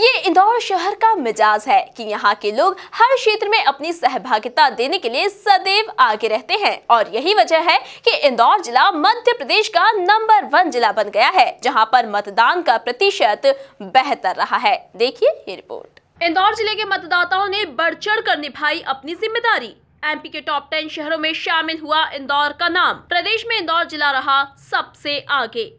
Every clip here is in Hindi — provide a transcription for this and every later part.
ये इंदौर शहर का मिजाज है कि यहाँ के लोग हर क्षेत्र में अपनी सहभागिता देने के लिए सदैव आगे रहते हैं और यही वजह है कि इंदौर जिला मध्य प्रदेश का नंबर वन जिला बन गया है जहाँ पर मतदान का प्रतिशत बेहतर रहा है देखिए ये रिपोर्ट इंदौर जिले के मतदाताओं ने बढ़ चढ़ कर निभाई अपनी जिम्मेदारी एमपी के टॉप टेन शहरों में शामिल हुआ इंदौर का नाम प्रदेश में इंदौर जिला रहा सबसे आगे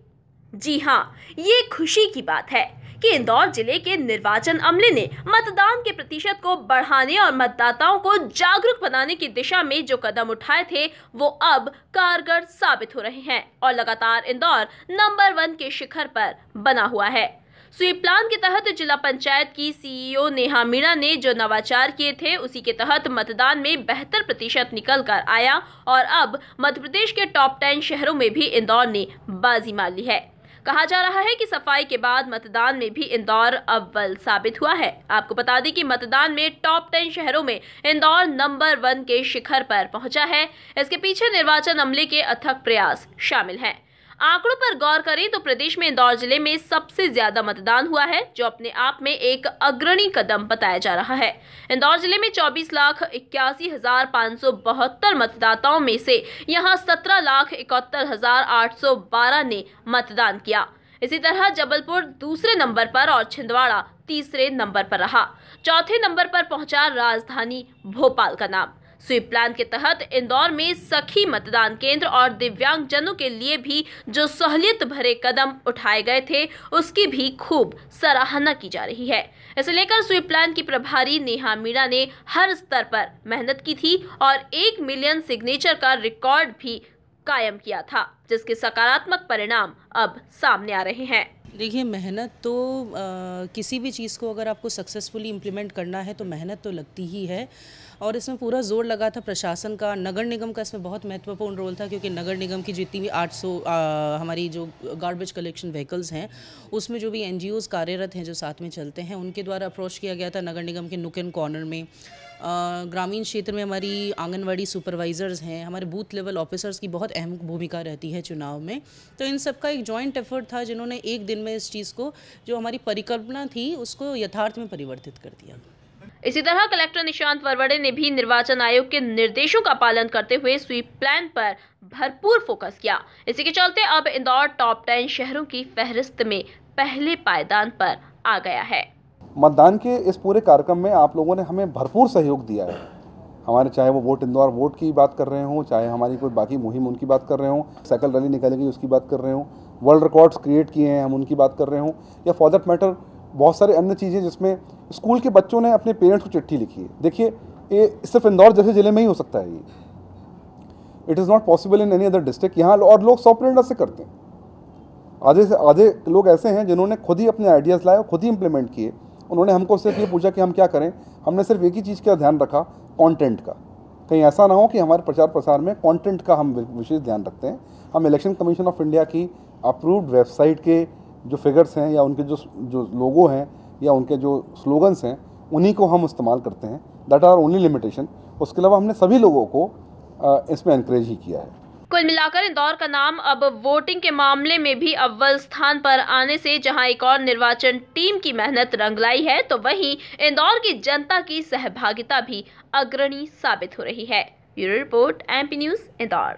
जी हाँ ये खुशी की बात है कि इंदौर जिले के निर्वाचन अमले ने मतदान के प्रतिशत को बढ़ाने और मतदाताओं को जागरूक बनाने की दिशा में जो कदम उठाए थे वो अब कारगर साबित हो रहे हैं और लगातार इंदौर नंबर वन के शिखर पर बना हुआ है स्वीप प्लान के तहत जिला पंचायत की सीईओ नेहा मीणा ने जो नवाचार किए थे उसी के तहत मतदान में बेहतर प्रतिशत निकल कर आया और अब मध्य प्रदेश के टॉप टेन शहरों में भी इंदौर ने बाजी मार ली है कहा जा रहा है कि सफाई के बाद मतदान में भी इंदौर अव्वल साबित हुआ है आपको बता दें कि मतदान में टॉप टेन शहरों में इंदौर नंबर वन के शिखर पर पहुंचा है इसके पीछे निर्वाचन अमले के अथक प्रयास शामिल हैं आंकड़ों पर गौर करें तो प्रदेश में इंदौर जिले में सबसे ज्यादा मतदान हुआ है जो अपने आप में एक अग्रणी कदम बताया जा रहा है इंदौर जिले में चौबीस लाख इक्यासी हजार पाँच सौ बहत्तर मतदाताओं में से यहाँ सत्रह लाख इकहत्तर हजार आठ सौ बारह ने मतदान किया इसी तरह जबलपुर दूसरे नंबर पर और छिंदवाड़ा तीसरे नंबर पर रहा चौथे नंबर पर पहुंचा राजधानी भोपाल का नाम स्वीप प्लान के तहत इंदौर में सखी मतदान केंद्र और दिव्यांगजनों के लिए भी जो सहूलियत भरे कदम उठाए गए थे उसकी भी खूब सराहना की जा रही है इसे लेकर स्वीप प्लान की प्रभारी नेहा मीणा ने हर स्तर पर मेहनत की थी और एक मिलियन सिग्नेचर का रिकॉर्ड भी कायम किया था जिसके सकारात्मक परिणाम अब सामने आ रहे हैं देखिए मेहनत तो आ, किसी भी चीज़ को अगर आपको सक्सेसफुली इम्प्लीमेंट करना है तो मेहनत तो लगती ही है और इसमें पूरा जोर लगा था प्रशासन का नगर निगम का इसमें बहुत महत्वपूर्ण रोल था क्योंकि नगर निगम की जितनी भी 800 सौ हमारी जो गार्बेज कलेक्शन व्हीकल्स हैं उसमें जो भी एन कार्यरत हैं जो साथ में चलते हैं उनके द्वारा अप्रोच किया गया था नगर निगम के नुक एंड कॉर्नर में ग्रामीण क्षेत्र में हमारी आंगनवाड़ी सुपरवाइज़र्स हैं हमारे बूथ लेवल ऑफिसर्स की बहुत अहम भूमिका रहती है चुनाव में तो इन सब का एक जॉइंट एफर्ट था जिन्होंने एक दिन में इस चीज़ को जो हमारी परिकल्पना थी उसको यथार्थ में परिवर्तित कर दिया इसी तरह कलेक्टर निशांत वरवड़े ने भी निर्वाचन आयोग के निर्देशों का पालन करते हुए स्वीप प्लान पर भरपूर फोकस किया इसी के चलते अब इंदौर टॉप टेन शहरों की फहरिस्त में पहले पायदान पर आ गया है मतदान के इस पूरे कार्यक्रम में आप लोगों ने हमें भरपूर सहयोग दिया है हमारे चाहे वो वोट इंदौर वोट की बात कर रहे हों चाहे हमारी कोई बाकी मुहिम उनकी बात कर रहे हों साइकिल रैली निकाली गई उसकी बात कर रहे हों वर्ल्ड रिकॉर्ड्स क्रिएट किए हैं हम उनकी बात कर रहे हों या फॉर दैट मैटर बहुत सारे अन्य चीज़ें जिसमें स्कूल के बच्चों ने अपने पेरेंट्स को चिट्ठी लिखी है देखिए ये सिर्फ इंदौर जैसे ज़िले में ही हो सकता है ये it is not possible in any other district यहाँ और लोग सौ प्रेरणा से करते हैं आधे से आधे लोग ऐसे हैं जिन्होंने खुद ही अपने आइडियाज़ लाए और खुद ही इम्प्लीमेंट किए उन्होंने हमको सिर्फ ये पूछा कि हम क्या करें हमने सिर्फ एक ही चीज़ का ध्यान रखा कॉन्टेंट का कहीं ऐसा ना हो कि हमारे प्रचार प्रसार में कॉन्टेंट का हम विशेष ध्यान रखते हैं हम इलेक्शन कमीशन ऑफ इंडिया की अप्रूव्ड वेबसाइट के जो फिगर्स हैं या उनके जो जो लोगो हैं या उनके जो स्लोगन्स हैं उन्हीं को हम इस्तेमाल करते हैं दैट आर ओनली लिमिटेशन उसके अलावा हमने सभी लोगों को इसमें इंक्रेज ही किया है कुल मिलाकर इंदौर का नाम अब वोटिंग के मामले में भी अव्वल स्थान पर आने से जहां एक और निर्वाचन टीम की मेहनत रंग लाई है तो वहीं इंदौर की जनता की सहभागिता भी अग्रणी साबित हो रही है bureau report MP news Indore